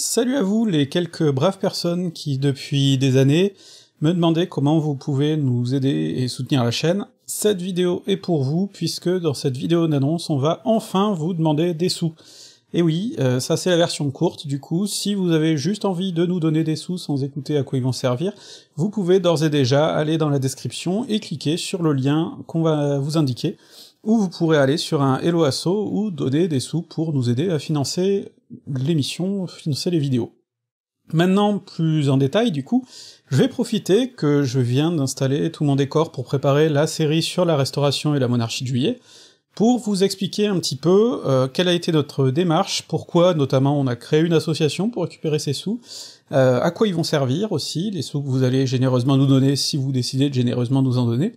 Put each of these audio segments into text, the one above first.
Salut à vous les quelques braves personnes qui, depuis des années, me demandaient comment vous pouvez nous aider et soutenir la chaîne. Cette vidéo est pour vous, puisque dans cette vidéo d'annonce, on va enfin vous demander des sous. Et oui, euh, ça c'est la version courte, du coup, si vous avez juste envie de nous donner des sous sans écouter à quoi ils vont servir, vous pouvez d'ores et déjà aller dans la description et cliquer sur le lien qu'on va vous indiquer ou vous pourrez aller sur un Hello Asso ou donner des sous pour nous aider à financer l'émission, financer les vidéos. Maintenant, plus en détail du coup, je vais profiter que je viens d'installer tout mon décor pour préparer la série sur la Restauration et la Monarchie de Juillet, pour vous expliquer un petit peu euh, quelle a été notre démarche, pourquoi notamment on a créé une association pour récupérer ces sous, euh, à quoi ils vont servir aussi, les sous que vous allez généreusement nous donner si vous décidez de généreusement nous en donner,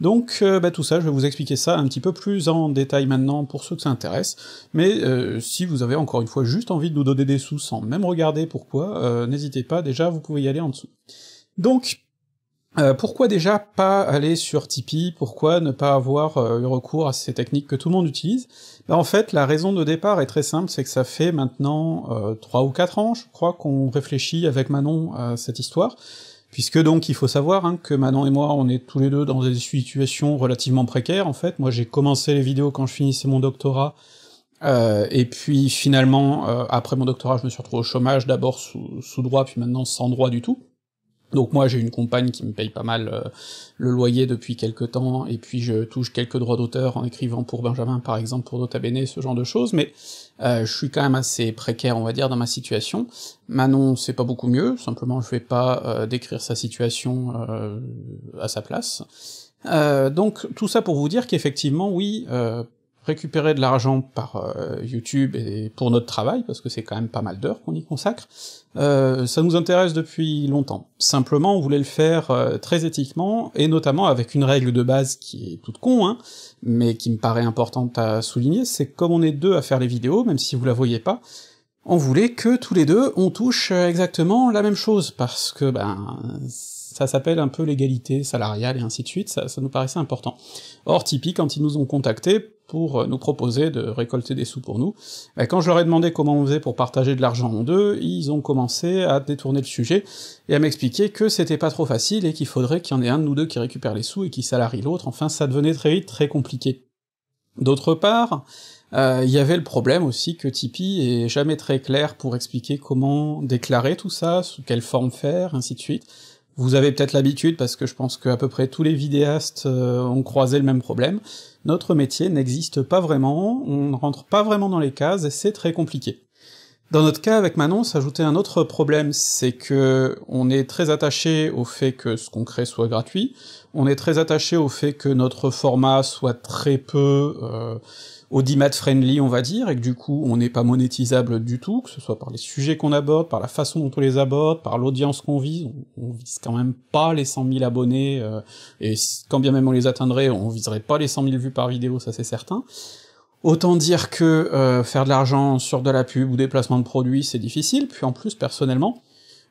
donc euh, bah, tout ça, je vais vous expliquer ça un petit peu plus en détail maintenant pour ceux que ça intéresse, mais euh, si vous avez encore une fois juste envie de nous donner des sous sans même regarder pourquoi, euh, n'hésitez pas, déjà vous pouvez y aller en dessous. Donc, pourquoi déjà pas aller sur Tipeee Pourquoi ne pas avoir eu recours à ces techniques que tout le monde utilise ben En fait, la raison de départ est très simple, c'est que ça fait maintenant 3 ou 4 ans, je crois, qu'on réfléchit avec Manon à cette histoire, Puisque donc il faut savoir hein, que Manon et moi, on est tous les deux dans des situations relativement précaires en fait. Moi j'ai commencé les vidéos quand je finissais mon doctorat, euh, et puis finalement, euh, après mon doctorat, je me suis retrouvé au chômage, d'abord sous, sous, droit, puis maintenant sans droit du tout. Donc moi j'ai une compagne qui me paye pas mal euh, le loyer depuis quelque temps, et puis je touche quelques droits d'auteur en écrivant pour Benjamin par exemple, pour Dota Bene, ce genre de choses, mais euh, je suis quand même assez précaire on va dire dans ma situation. Manon c'est pas beaucoup mieux, simplement je vais pas euh, décrire sa situation à sa place. donc tout ça pour vous dire qu'effectivement oui, récupérer de l'argent par euh, YouTube et pour notre travail, parce que c'est quand même pas mal d'heures qu'on y consacre, euh, ça nous intéresse depuis longtemps. Simplement, on voulait le faire euh, très éthiquement, et notamment avec une règle de base qui est toute con, hein, mais qui me paraît importante à souligner, c'est comme on est deux à faire les vidéos, même si vous la voyez pas, on voulait que tous les deux, on touche exactement la même chose, parce que, ben, ça s'appelle un peu l'égalité salariale et ainsi de suite, ça, nous paraissait important. Or, Tipeee, quand ils nous ont contactés pour euh, nous proposer de récolter des sous pour nous, ben, quand je leur ai demandé comment on faisait pour partager de l'argent en deux, ils ont commencé à détourner le sujet et à m'expliquer que c'était pas trop facile et qu'il faudrait qu'il y en ait un de nous deux qui récupère les sous et qui salarie l'autre, enfin ça devenait très vite très compliqué. D'autre part, euh, il y avait le problème aussi que Tipeee est jamais très clair pour expliquer comment déclarer tout ça, sous quelle forme faire, ainsi de suite. Vous avez peut-être l'habitude, parce que je pense qu'à peu près tous les vidéastes euh, ont croisé le même problème, notre métier n'existe pas vraiment, on ne rentre pas vraiment dans les cases, et c'est très compliqué. Dans notre cas, avec Manon, s'ajoutait un autre problème, c'est que on est très attaché au fait que ce qu'on crée soit gratuit, on est très attaché au fait que notre format soit très peu euh, audimat friendly, on va dire, et que du coup, on n'est pas monétisable du tout, que ce soit par les sujets qu'on aborde, par la façon dont on les aborde, par l'audience qu'on vise, on, vise quand même pas les 100 000 abonnés, euh, et quand bien même on les atteindrait, on viserait pas les 100 000 vues par vidéo, ça c'est certain. Autant dire que euh, faire de l'argent sur de la pub ou des placements de produits, c'est difficile, puis en plus, personnellement,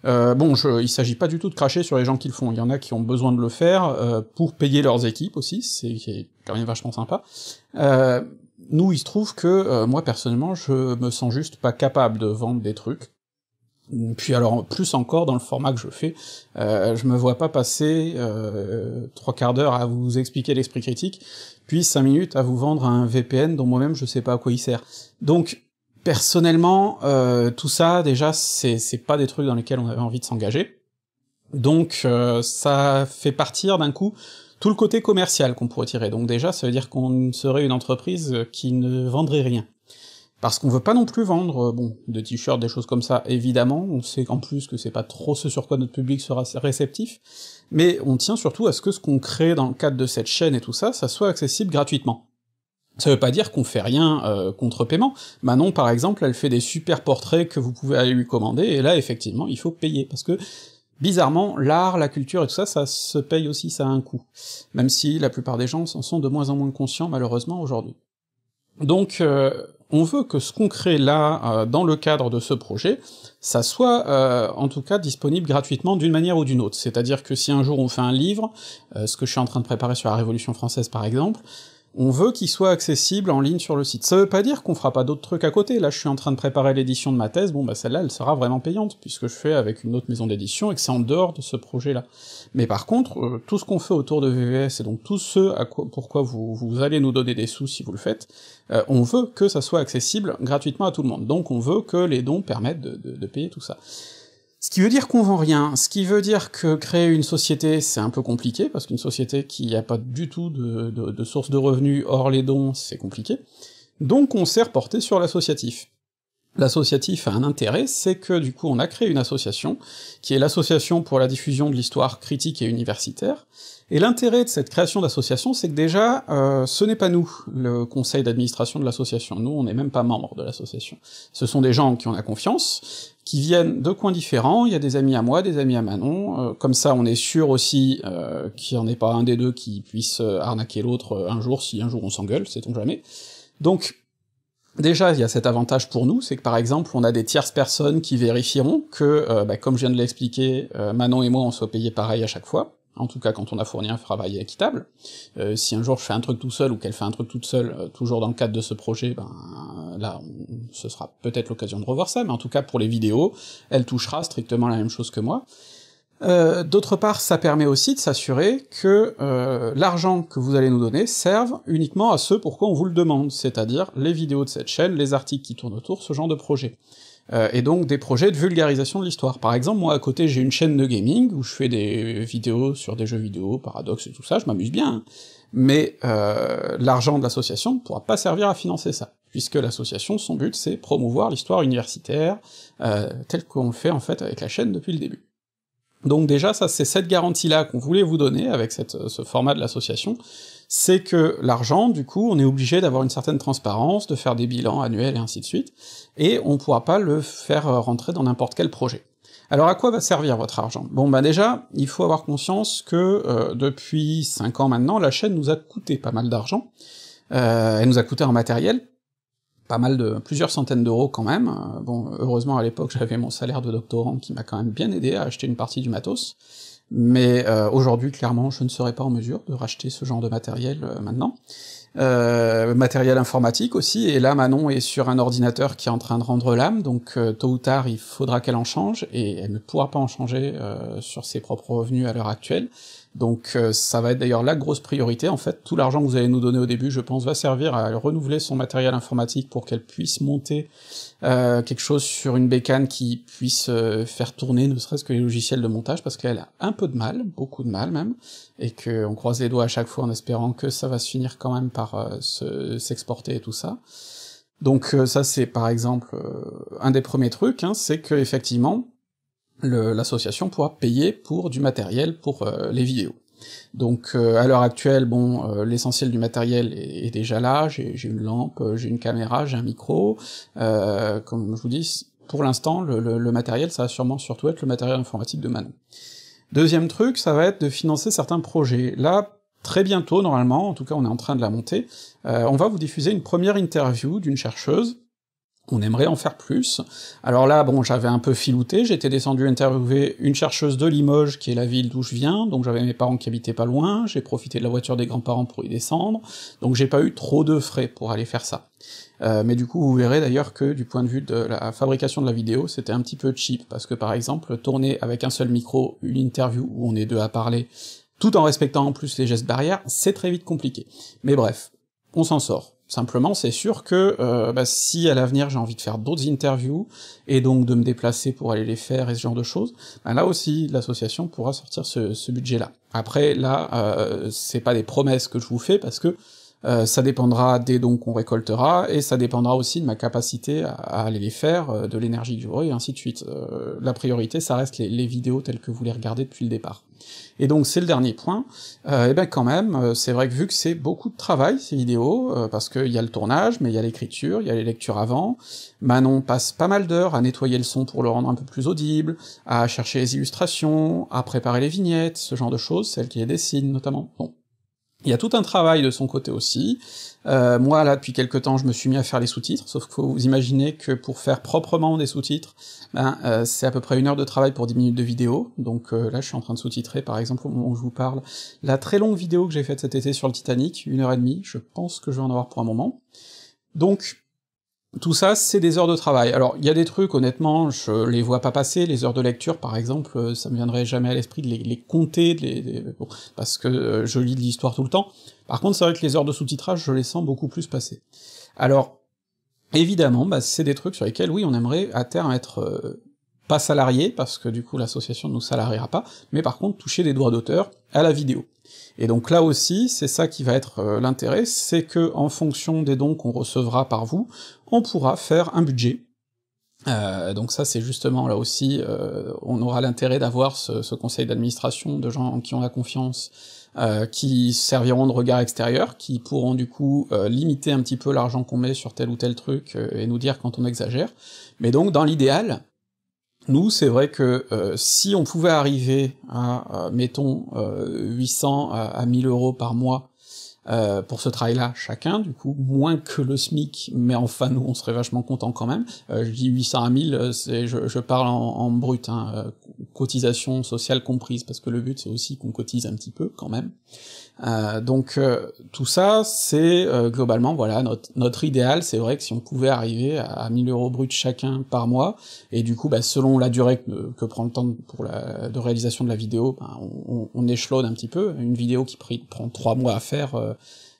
euh, bon, je, il s'agit pas du tout de cracher sur les gens qui le font, il y en a qui ont besoin de le faire euh, pour payer leurs équipes aussi, c'est quand même vachement sympa. nous, il se trouve que, moi, personnellement, je me sens juste pas capable de vendre des trucs, puis alors plus encore dans le format que je fais, euh, je me vois pas passer euh, trois quarts d'heure à vous expliquer l'esprit critique, puis cinq minutes à vous vendre un VPN dont moi-même je sais pas à quoi il sert. Donc personnellement, euh, tout ça déjà c'est c'est pas des trucs dans lesquels on avait envie de s'engager. Donc euh, ça fait partir d'un coup tout le côté commercial qu'on pourrait tirer. Donc déjà ça veut dire qu'on serait une entreprise qui ne vendrait rien. Parce qu'on veut pas non plus vendre, euh, bon, de t-shirts, des choses comme ça, évidemment, on sait en plus que c'est pas trop ce sur quoi notre public sera réceptif, mais on tient surtout à ce que ce qu'on crée dans le cadre de cette chaîne et tout ça, ça soit accessible gratuitement. Ça veut pas dire qu'on fait rien euh, contre paiement. Manon, par exemple, elle fait des super portraits que vous pouvez aller lui commander, et là, effectivement, il faut payer, parce que Bizarrement, l'art, la culture et tout ça, ça se paye aussi, ça a un coût. Même si la plupart des gens s'en sont de moins en moins conscients, malheureusement, aujourd'hui. Donc, euh, on veut que ce qu'on crée là, euh, dans le cadre de ce projet, ça soit euh, en tout cas disponible gratuitement d'une manière ou d'une autre. C'est-à-dire que si un jour on fait un livre, euh, ce que je suis en train de préparer sur la Révolution française par exemple, on veut qu'il soit accessible en ligne sur le site. Ça veut pas dire qu'on fera pas d'autres trucs à côté, là je suis en train de préparer l'édition de ma thèse, bon bah celle-là elle sera vraiment payante, puisque je fais avec une autre maison d'édition et que c'est en dehors de ce projet-là. Mais par contre, euh, tout ce qu'on fait autour de VVS, et donc tout ce à quoi, pourquoi vous, allez nous donner des sous si vous le faites, euh, on veut que ça soit accessible gratuitement à tout le monde, donc on veut que les dons permettent de, de payer tout ça. Ce qui veut dire qu'on vend rien, ce qui veut dire que créer une société, c'est un peu compliqué, parce qu'une société qui n'a pas du tout de, de, source de revenus hors les dons, c'est compliqué. Donc on s'est reporté sur l'associatif. L'associatif a un intérêt, c'est que du coup on a créé une association, qui est l'Association pour la diffusion de l'histoire critique et universitaire, et l'intérêt de cette création d'association, c'est que déjà, euh, ce n'est pas nous, le conseil d'administration de l'association, nous on n'est même pas membre de l'association. Ce sont des gens qui on a confiance, qui viennent de coins différents, il y a des amis à moi, des amis à Manon, euh, comme ça on est sûr aussi euh, qu'il n'y en ait pas un des deux qui puisse arnaquer l'autre un jour, si un jour on s'engueule, sait-on jamais. Donc Déjà, il y a cet avantage pour nous, c'est que par exemple, on a des tierces personnes qui vérifieront que, euh, bah, comme je viens de l'expliquer, euh, Manon et moi on soit payés pareil à chaque fois, en tout cas quand on a fourni un travail équitable. Euh, si un jour je fais un truc tout seul ou qu'elle fait un truc toute seule, toujours dans le cadre de ce projet, ben là, ce sera peut-être l'occasion de revoir ça, mais en tout cas pour les vidéos, elle touchera strictement la même chose que moi. Euh, d'autre part, ça permet aussi de s'assurer que euh, l'argent que vous allez nous donner serve uniquement à ce pourquoi on vous le demande, c'est-à-dire les vidéos de cette chaîne, les articles qui tournent autour, ce genre de projet. Euh, et donc des projets de vulgarisation de l'histoire. Par exemple, moi à côté j'ai une chaîne de gaming où je fais des vidéos sur des jeux vidéo, paradoxes et tout ça, je m'amuse bien, hein. mais l'argent de l'association ne pourra pas servir à financer ça puisque l'association, son but, c'est promouvoir l'histoire universitaire, euh, telle qu'on le fait en fait avec la chaîne depuis le début. Donc déjà, ça c'est cette garantie-là qu'on voulait vous donner avec euh, ce format de l'association, c'est que l'argent, du coup, on est obligé d'avoir une certaine transparence, de faire des bilans annuels et ainsi de suite, et on pourra pas le faire euh, rentrer dans n'importe quel projet. Alors à quoi va servir votre argent Bon bah déjà, il faut avoir conscience que euh, depuis 5 ans maintenant, la chaîne nous a coûté pas mal d'argent, euh, elle nous a coûté en matériel, pas mal de plusieurs centaines d'euros quand même. Euh, bon, heureusement à l'époque j'avais mon salaire de doctorant qui m'a quand même bien aidé à acheter une partie du matos, mais euh, aujourd'hui clairement je ne serais pas en mesure de racheter ce genre de matériel euh, maintenant. matériel informatique aussi, et là Manon est sur un ordinateur qui est en train de rendre l'âme, donc tôt ou tard il faudra qu'elle en change, et elle ne pourra pas en changer sur ses propres revenus à l'heure actuelle, donc euh, ça va être d'ailleurs la grosse priorité en fait. Tout l'argent que vous allez nous donner au début, je pense, va servir à renouveler son matériel informatique pour qu'elle puisse monter euh, quelque chose sur une bécane qui puisse euh, faire tourner ne serait-ce que les logiciels de montage, parce qu'elle a un peu de mal, beaucoup de mal même, et qu'on croise les doigts à chaque fois en espérant que ça va se finir quand même par s'exporter et tout ça. Donc ça c'est par exemple un des premiers trucs, hein, c'est que effectivement l'association pourra payer pour du matériel pour euh, les vidéos. Donc euh, à l'heure actuelle, bon, euh, l'essentiel du matériel est, déjà là, j'ai une lampe, j'ai une caméra, j'ai un micro, comme je vous dis, pour l'instant, le, le, matériel, ça va sûrement surtout être le matériel informatique de Manon. Deuxième truc, ça va être de financer certains projets. Là, très bientôt, normalement, en tout cas on est en train de la monter, on va vous diffuser une première interview d'une chercheuse, on aimerait en faire plus. Alors là, bon, j'avais un peu filouté, j'étais descendu interviewer une chercheuse de Limoges, qui est la ville d'où je viens, donc j'avais mes parents qui habitaient pas loin, j'ai profité de la voiture des grands-parents pour y descendre, donc j'ai pas eu trop de frais pour aller faire ça. Euh, mais du coup, vous verrez d'ailleurs que du point de vue de la fabrication de la vidéo, c'était un petit peu cheap, parce que par exemple, tourner avec un seul micro une interview où on est deux à parler, tout en respectant en plus les gestes barrières, c'est très vite compliqué. Mais bref, on s'en sort. Simplement, c'est sûr que euh, bah, si à l'avenir j'ai envie de faire d'autres interviews, et donc de me déplacer pour aller les faire et ce genre de choses, bah, là aussi l'association pourra sortir ce, budget-là. Après, là, euh, c'est pas des promesses que je vous fais, parce que euh, ça dépendra des dons qu'on récoltera, et ça dépendra aussi de ma capacité à, aller les faire, euh, de l'énergie du j'aurai, et ainsi de suite. Euh, la priorité, ça reste les, vidéos telles que vous les regardez depuis le départ. Et donc c'est le dernier point, et ben quand même, c'est vrai que vu que c'est beaucoup de travail ces vidéos, parce qu'il y a le tournage, mais il y a l'écriture, il y a les lectures avant, Manon passe pas mal d'heures à nettoyer le son pour le rendre un peu plus audible, à chercher les illustrations, à préparer les vignettes, ce genre de choses, celle qui les dessinent notamment. Bon, il y a tout un travail de son côté aussi. Euh, moi, là, depuis quelques temps, je me suis mis à faire les sous-titres, sauf que vous imaginez que pour faire proprement des sous-titres, ben, euh, c'est à peu près une heure de travail pour 10 minutes de vidéo, donc euh, là, je suis en train de sous-titrer, par exemple, au moment où je vous parle, la très longue vidéo que j'ai faite cet été sur le Titanic, une heure et demie, je pense que je vais en avoir pour un moment. Donc, tout ça, c'est des heures de travail. Alors, il y a des trucs, honnêtement, je les vois pas passer, les heures de lecture, par exemple, euh, ça me viendrait jamais à l'esprit de les, compter, parce que euh, je lis de l'histoire tout le temps. Par contre, c'est vrai que les heures de sous-titrage, je les sens beaucoup plus passer. Alors, évidemment, bah, c'est des trucs sur lesquels, oui, on aimerait à terme être euh, pas salarié, parce que du coup l'association ne nous salariera pas, mais par contre toucher des droits d'auteur à la vidéo. Et donc là aussi, c'est ça qui va être euh, l'intérêt, c'est que en fonction des dons qu'on recevra par vous, on pourra faire un budget. Euh, donc ça c'est justement là aussi, euh, on aura l'intérêt d'avoir ce, conseil d'administration de gens qui ont la confiance, qui serviront de regard extérieur, qui pourront du coup limiter un petit peu l'argent qu'on met sur tel ou tel truc et nous dire quand on exagère. Mais donc dans l'idéal, nous, c'est vrai que euh, si on pouvait arriver à, euh, mettons, 800 euh, à, à 1000 euros par mois euh, pour ce travail-là chacun, du coup, moins que le SMIC, mais enfin, nous, on serait vachement content quand même. Euh, je dis 800 à 1000, euh, c'est, je, parle en, brut, hein, cotisation sociale comprise, parce que le but, c'est aussi qu'on cotise un petit peu, quand même. Euh, donc, tout ça, c'est globalement, voilà, notre, notre idéal, c'est vrai que si on pouvait arriver à, 1000 euros brut chacun par mois, et du coup, bah, selon la durée que, que prend le temps pour la, de réalisation de la vidéo, bah, on, on, échelonne un petit peu, une vidéo qui prend trois mois à faire euh,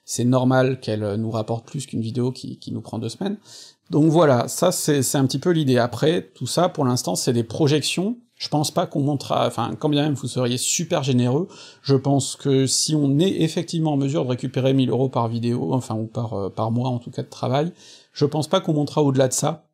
c'est normal qu'elle euh, nous rapporte plus qu'une vidéo qui, nous prend deux semaines. Donc voilà, ça c'est un petit peu l'idée. Après, tout ça pour l'instant c'est des projections. Je pense pas qu'on montera... enfin quand bien même vous seriez super généreux, je pense que si on est effectivement en mesure de récupérer 1000 euros par vidéo, enfin ou par, euh, par mois en tout cas de travail, je pense pas qu'on montera au-delà de ça,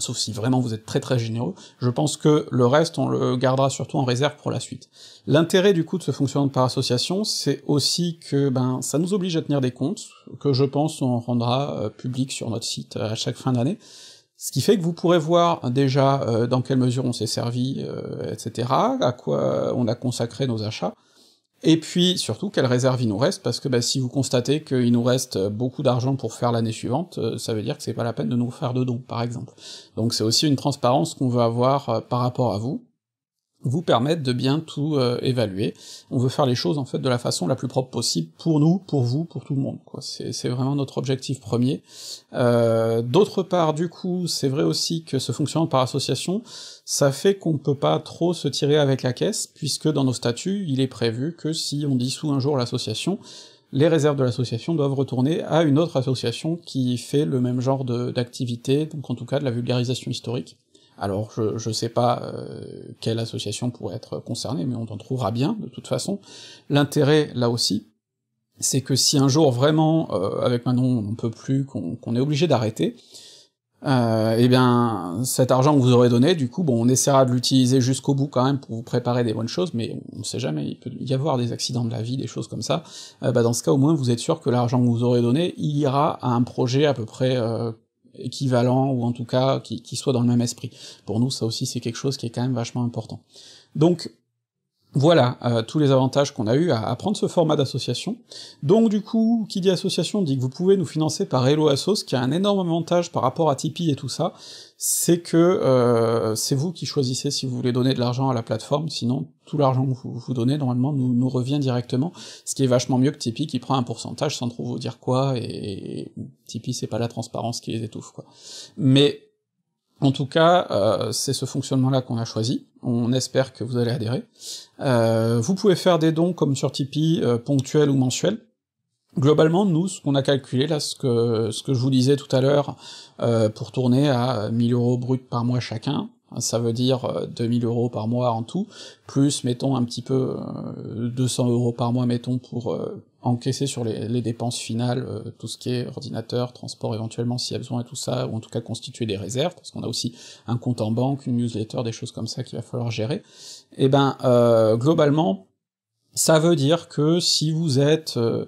sauf si vraiment vous êtes très très généreux, je pense que le reste on le gardera surtout en réserve pour la suite. L'intérêt du coup de ce fonctionnement par association, c'est aussi que ben ça nous oblige à tenir des comptes, que je pense on rendra euh, public sur notre site euh, à chaque fin d'année, ce qui fait que vous pourrez voir euh, déjà dans quelle mesure on s'est servi, etc., à quoi on a consacré nos achats, et puis surtout quelle réserve il nous reste, parce que bah, si vous constatez qu'il nous reste euh, beaucoup d'argent pour faire l'année suivante, euh, ça veut dire que c'est pas la peine de nous faire de dons, par exemple. Donc c'est aussi une transparence qu'on veut avoir euh, par rapport à vous, vous permettre de bien tout euh, évaluer. On veut faire les choses en fait de la façon la plus propre possible pour nous, pour vous, pour tout le monde. Quoi. C'est, vraiment notre objectif premier. Euh, d'autre part, du coup, c'est vrai aussi que ce fonctionnement par association, ça fait qu'on peut pas trop se tirer avec la caisse, puisque dans nos statuts, il est prévu que si on dissout un jour l'association, les réserves de l'association doivent retourner à une autre association qui fait le même genre d'activité, donc en tout cas de la vulgarisation historique. Alors je, je sais pas euh, quelle association pourrait être concernée, mais on en trouvera bien de toute façon. L'intérêt là aussi, c'est que si un jour vraiment, euh, avec Manon on peut plus, qu'on est obligé d'arrêter, euh, eh bien cet argent que vous aurez donné, du coup, bon, on essaiera de l'utiliser jusqu'au bout quand même pour vous préparer des bonnes choses, mais on sait jamais, il peut y avoir des accidents de la vie, des choses comme ça, euh, bah dans ce cas au moins vous êtes sûr que l'argent que vous aurez donné, il ira à un projet à peu près équivalent, ou en tout cas qui, soit dans le même esprit. Pour nous, ça aussi, c'est quelque chose qui est quand même vachement important. Donc, voilà euh, tous les avantages qu'on a eu à, prendre ce format d'association. Donc du coup, qui dit association dit que vous pouvez nous financer par Hello Asso, ce qui a un énorme avantage par rapport à Tipeee et tout ça, c'est que euh, c'est vous qui choisissez si vous voulez donner de l'argent à la plateforme, sinon tout l'argent que vous, vous donnez normalement nous, nous, revient directement, ce qui est vachement mieux que Tipeee qui prend un pourcentage sans trop vous dire quoi, et, et Tipeee c'est pas la transparence qui les étouffe, quoi. Mais en tout cas, euh, c'est ce fonctionnement-là qu'on a choisi, on espère que vous allez adhérer. Euh, vous pouvez faire des dons comme sur Tipeee, euh, ponctuels ou mensuels. Globalement, nous, ce qu'on a calculé, là, ce que, ce que je vous disais tout à l'heure, pour tourner à 1000 euros brut par mois chacun, ça veut dire 2000 euros par mois en tout, plus, mettons, un petit peu, 200 euros par mois, mettons, pour encaisser sur les, dépenses finales, euh, tout ce qui est ordinateur, transport éventuellement s'il y a besoin à tout ça, ou en tout cas constituer des réserves, parce qu'on a aussi un compte en banque, une newsletter, des choses comme ça qu'il va falloir gérer, et eh ben euh, globalement, ça veut dire que si vous êtes euh,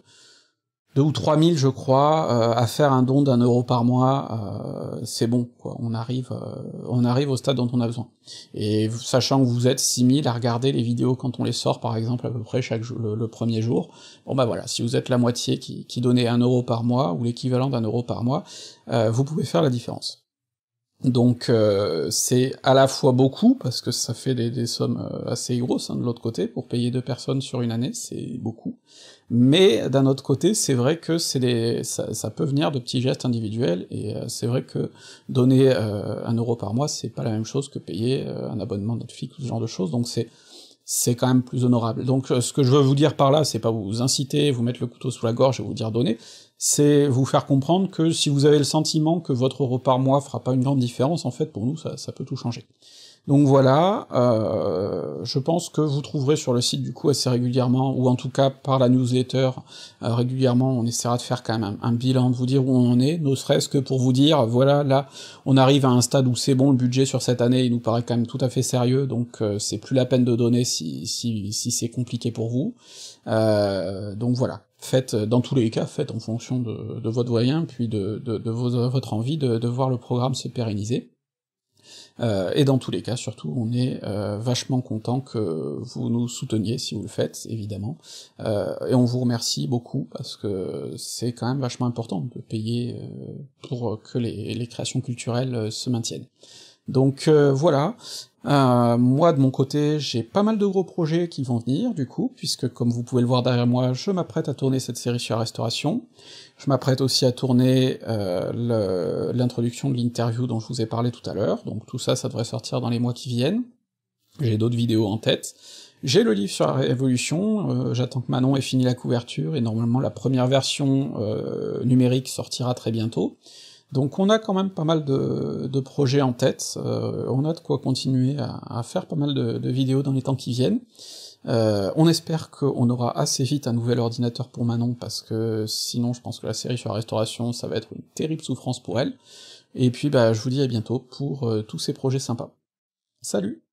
deux ou trois mille, je crois, euh, à faire un don d'un euro par mois, euh, c'est bon, quoi. On arrive, euh, on arrive au stade dont on a besoin. Et sachant que vous êtes mille à regarder les vidéos quand on les sort, par exemple, à peu près chaque le, le, premier jour, bon bah voilà, si vous êtes la moitié qui, qui donnait un euro par mois, ou l'équivalent d'un euro par mois, vous pouvez faire la différence. Donc euh, c'est à la fois beaucoup, parce que ça fait des, sommes euh, assez grosses hein, de l'autre côté, pour payer deux personnes sur une année, c'est beaucoup. Mais d'un autre côté, c'est vrai que c'est des... ça, peut venir de petits gestes individuels, et euh, c'est vrai que donner un euro par mois, c'est pas la même chose que payer un abonnement Netflix ou ce genre de choses, donc c'est c'est quand même plus honorable. Donc ce que je veux vous dire par là, c'est pas vous inciter, vous mettre le couteau sous la gorge et vous dire donner, c'est vous faire comprendre que si vous avez le sentiment que votre euro par mois fera pas une grande différence, en fait, pour nous, ça, peut tout changer. Donc voilà, euh, je pense que vous trouverez sur le site du coup assez régulièrement, ou en tout cas par la newsletter, euh, régulièrement on essaiera de faire quand même un, bilan, de vous dire où on en est, ne serait-ce que pour vous dire, voilà, là, on arrive à un stade où c'est bon, le budget sur cette année, il nous paraît quand même tout à fait sérieux, donc euh, c'est plus la peine de donner si, si, si c'est compliqué pour vous. donc voilà, faites euh, dans tous les cas, faites en fonction de, votre moyen, puis de, euh, votre envie de, voir le programme se pérenniser. Euh, et dans tous les cas, surtout, on est vachement content que vous nous souteniez si vous le faites, évidemment. et on vous remercie beaucoup parce que c'est quand même vachement important de payer pour que les créations culturelles se maintiennent. Donc euh, voilà. Euh, moi de mon côté, j'ai pas mal de gros projets qui vont venir du coup, puisque comme vous pouvez le voir derrière moi, je m'apprête à tourner cette série sur la restauration. Je m'apprête aussi à tourner euh, l'introduction de l'interview dont je vous ai parlé tout à l'heure. Donc tout ça, ça devrait sortir dans les mois qui viennent. J'ai d'autres vidéos en tête. J'ai le livre sur la Révolution, j'attends que Manon ait fini la couverture, et normalement la première version numérique sortira très bientôt. Donc on a quand même pas mal de, projets en tête, euh, on a de quoi continuer à, faire pas mal de, vidéos dans les temps qui viennent. Euh, on espère qu'on aura assez vite un nouvel ordinateur pour Manon, parce que sinon je pense que la série sur la restauration, ça va être une terrible souffrance pour elle. Et puis bah je vous dis à bientôt pour euh, tous ces projets sympas. Salut